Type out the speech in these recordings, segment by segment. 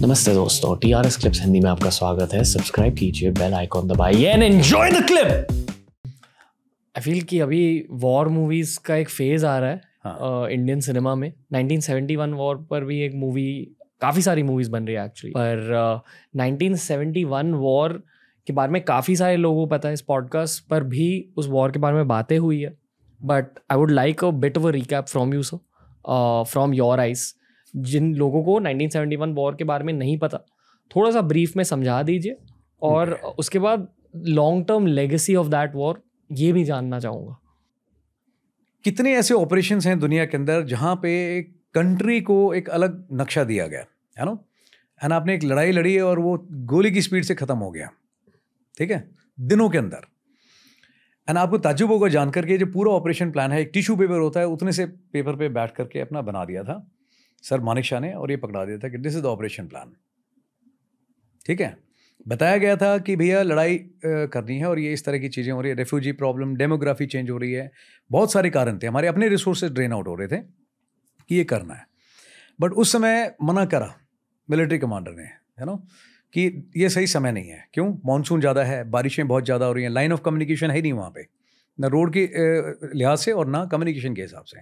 नमस्ते दोस्तों T R S clips Hindi में आपका स्वागत है सब्सक्राइब कीजिए बेल आइकॉन दबाइए and enjoy the clip I feel कि अभी वॉर मूवीज का एक फेज आ रहा है इंडियन हाँ। सिनेमा में 1971 वॉर पर भी एक मूवी काफ़ी सारी मूवीज़ बन रही है एक्चुअली पर नाइनटीन 1971 वॉर के बारे में काफ़ी सारे लोगों को पता है इस पॉडकास्ट पर भी उस वॉर के बारे में बातें हुई है but I would like a bit of a recap from you so from your eyes जिन लोगों को 1971 वॉर के बारे में नहीं पता थोड़ा सा ब्रीफ में समझा दीजिए और उसके बाद long term legacy of that war ये भी जानना चाहूँगा कितने ऐसे ऑपरेशन हैं दुनिया के अंदर जहाँ पे कंट्री को एक अलग नक्शा दिया गया है ना एंड आपने एक लड़ाई लड़ी है और वो गोली की स्पीड से ख़त्म हो गया ठीक है दिनों के अंदर एंड आपको ताजुब होगा जानकर के जो पूरा ऑपरेशन प्लान है एक टिश्यू पेपर होता है उतने से पेपर पे बैठ करके अपना बना दिया था सर मानिक शाह ने और ये पकड़ा दिया था कि this is the operation plan ठीक है बताया गया था कि भैया लड़ाई करनी है और ये इस तरह की चीज़ें हो रही है रेफ्यूजी प्रॉब्लम डेमोग्राफी चेंज हो रही है बहुत सारे कारण थे हमारे अपने रिसोर्सेज ड्रेन आउट हो रहे थे कि ये करना है बट उस समय मना करा मिलिट्री कमांडर ने है ना कि ये सही समय नहीं है क्यों मानसून ज़्यादा है बारिशें बहुत ज़्यादा हो रही हैं लाइन ऑफ कम्युनिकेशन है ही नहीं वहाँ पर ना रोड के लिहाज से और ना कम्युनिकेशन के हिसाब से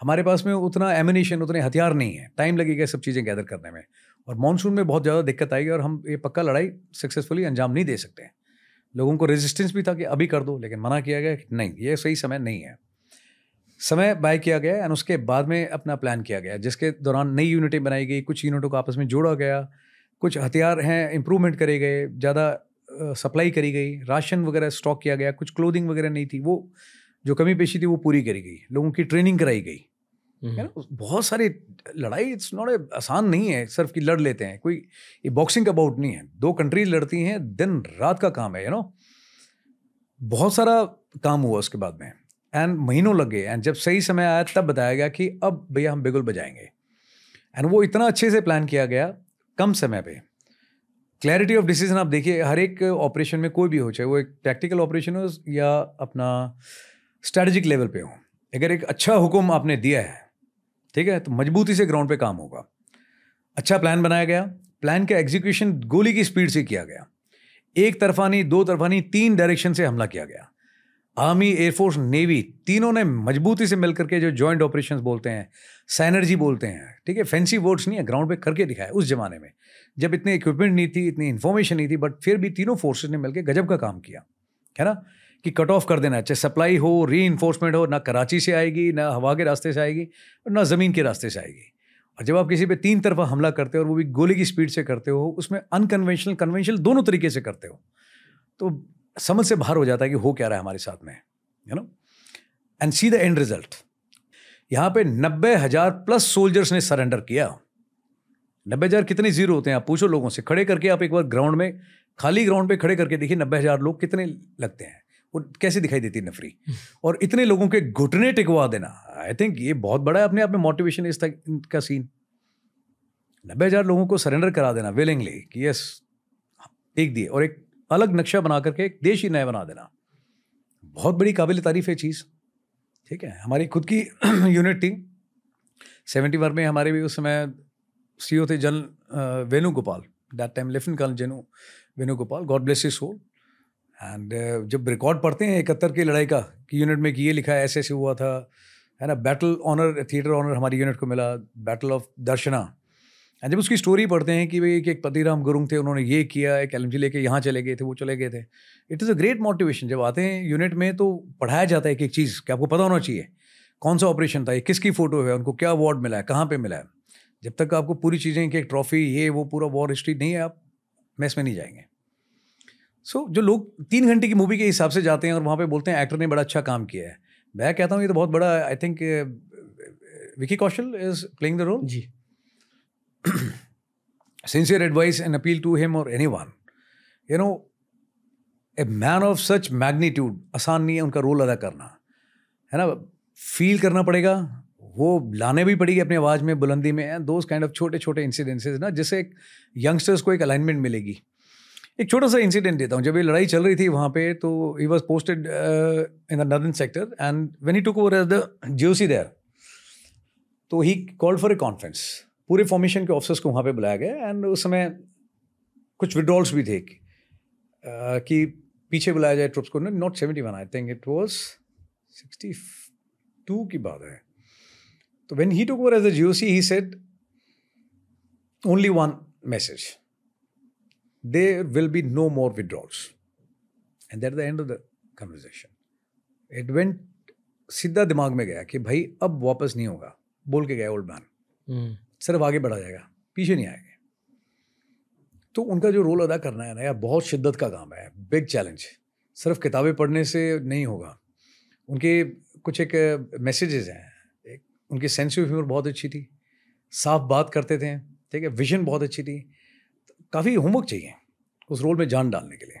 हमारे पास में उतना एमिनेशन उतने हथियार नहीं है टाइम लगेगा सब चीज़ें गैदर करने में और मानसून में बहुत ज़्यादा दिक्कत आएगी और हम ये पक्का लड़ाई सक्सेसफुली अंजाम नहीं दे सकते लोगों को रेजिस्टेंस भी था कि अभी कर दो लेकिन मना किया गया कि नहीं ये सही समय नहीं है समय बाय किया गया एंड उसके बाद में अपना प्लान किया गया जिसके दौरान नई यूनिटें बनाई गई कुछ यूनिटों को आपस में जोड़ा गया कुछ हथियार हैं इम्प्रूवमेंट करे गए ज़्यादा सप्लाई करी गई राशन वगैरह स्टॉक किया गया कुछ क्लोथिंग वगैरह नहीं थी वो जो कमी पेशी थी वो पूरी करी गई लोगों की ट्रेनिंग कराई गई है हम्म। ना बहुत सारी लड़ाई इट्स नॉट आसान नहीं है सिर्फ कि लड़ लेते हैं कोई ये बॉक्सिंग अबाउट नहीं है दो कंट्रीज लड़ती हैं दिन रात का काम है यू नो बहुत सारा काम हुआ उसके बाद में एंड महीनों लग गए एंड जब सही समय आया तब बताया गया कि अब भैया हम बिगुल बजाएंगे एंड वो इतना अच्छे से प्लान किया गया कम समय पर क्लैरिटी ऑफ डिसीजन आप देखिए हर एक ऑपरेशन में कोई भी हो चाहे वो एक टैक्टिकल ऑपरेशन हो या अपना स्ट्रैटेजिक लेवल पे हो अगर एक अच्छा हुक्म आपने दिया है ठीक है तो मजबूती से ग्राउंड पे काम होगा अच्छा प्लान बनाया गया प्लान का एग्जीक्यूशन गोली की स्पीड से किया गया एक तरफा नहीं दो तरफा नहीं तीन डायरेक्शन से हमला किया गया आर्मी एयरफोर्स नेवी तीनों ने मजबूती से मिलकर के जो जॉइंट ऑपरेशंस बोलते हैं सैनर्जी बोलते हैं ठीक है फैंसी वर्ड्स नहीं है ग्राउंड पे करके दिखाया उस जमाने में जब इतने इक्विपमेंट नहीं थी इतनी इन्फॉर्मेशन नहीं थी बट फिर भी तीनों फोर्सेज ने मिलकर गजब का काम किया है ना कि कट ऑफ कर देना चाहे सप्लाई हो री हो ना कराची से आएगी ना हवा के रास्ते से आएगी और ना ज़मीन के रास्ते से आएगी और जब आप किसी पर तीन तरफा हमला करते हो और वो भी गोली की स्पीड से करते हो उसमें अनकन्वेंशनल कन्वेंशनल दोनों तरीके से करते हो तो समझ से बाहर हो जाता है कि हो क्या रहा है हमारे साथ में you know and see the end result यहां पे नब्बे हजार प्लस सोल्जर्स ने सरेंडर किया नब्बे हजार कितने जीरो होते हैं आप पूछो लोगों से खड़े करके आप एक बार ग्राउंड में खाली ग्राउंड पे खड़े करके देखिए नब्बे हजार लोग कितने लगते हैं वो कैसे दिखाई देती है नफरी हम्म। और इतने लोगों के घुटने टिकवा देना आई थिंक ये बहुत बड़ा है अपने आप में मोटिवेशन इस तक का सीन नब्बे हजार लोगों को सरेंडर करा देना विलिंगली कि यस टेक हाँ, दिए और एक अलग नक्शा बना करके एक देश ही नया बना देना बहुत बड़ी काबिल तारीफ़ है चीज़ ठीक है हमारी खुद की यूनिट थी सेवेंटी वन में हमारे भी उस समय सी थे जन Venugopal that time lieutenant colonel Jenu Venugopal God bless you soul and जब रिकॉर्ड पढ़ते हैं इकहत्तर की लड़ाई का कि यूनिट में कि ये लिखा है ऐसे ऐसे हुआ था है ना बैटल ऑनर थिएटर ऑनर हमारी यूनिट को मिला बैटल ऑफ दर्शना जब उसकी स्टोरी पढ़ते हैं कि भाई एक पतिराम गुरुंग थे उन्होंने ये किया एक एलमजी लेके यहाँ चले गए थे वो चले गए थे it is a great motivation जब आते हैं यूनिट में तो पढ़ाया जाता है एक एक चीज़ कि आपको पता होना चाहिए कौन सा ऑपरेशन था ये किसकी फ़ोटो है उनको क्या अवार्ड मिला है कहाँ पर मिला है जब तक आपको पूरी चीज़ें कि एक ट्रॉफी ये वो पूरा वॉर हिस्ट्री नहीं है आप मैस में नहीं जाएंगे सो जो लोग तीन घंटे की मूवी के हिसाब से जाते हैं और वहाँ पर बोलते हैं एक्टर ने बड़ा अच्छा काम किया है मैं कहता हूँ ये तो बहुत बड़ा I think Vicky Kaushal is playing the role ji sincere advice and appeal to him or anyone. You know, a man of such magnitude आसान नहीं है उनका रोल अदा करना है ना फील करना पड़ेगा वो लाने भी पड़ेगी अपनी आवाज़ में बुलंदी में एंड दोज काइंड ऑफ छोटे छोटे इंसिडेंसेस ना जिससे एक यंगस्टर्स को एक अलाइनमेंट मिलेगी एक छोटा सा इंसिडेंट देता हूँ जब ये लड़ाई चल रही थी वहाँ पे तो he was posted in the northern sector and when he took over as the G there तो he called for a conference पूरे फॉर्मेशन के ऑफिसर्स को वहाँ पे बुलाया गया एंड उस समय कुछ विड्रॉल्स भी थे कि, पीछे बुलाया जाए ट्रुप्स को not seventy one I think it was sixty two की बात है तो when he took over as a G O C he set only one message there will be no more withdrawals and that the end of the conversation It सीधा दिमाग में गया कि भाई अब वापस नहीं होगा बोल के गया ओल्ड हम्म। मैन सिर्फ आगे बढ़ा जाएगा पीछे नहीं आएंगे तो उनका जो रोल अदा करना है ना यार बहुत शिद्दत का काम है बिग चैलेंज सिर्फ किताबें पढ़ने से नहीं होगा उनके कुछ एक मैसेजेस हैं उनकी सेंस ऑफ ह्यूमर बहुत अच्छी थी साफ बात करते थे ठीक है विजन बहुत अच्छी थी काफ़ी होमवर्क चाहिए उस रोल में जान डालने के लिए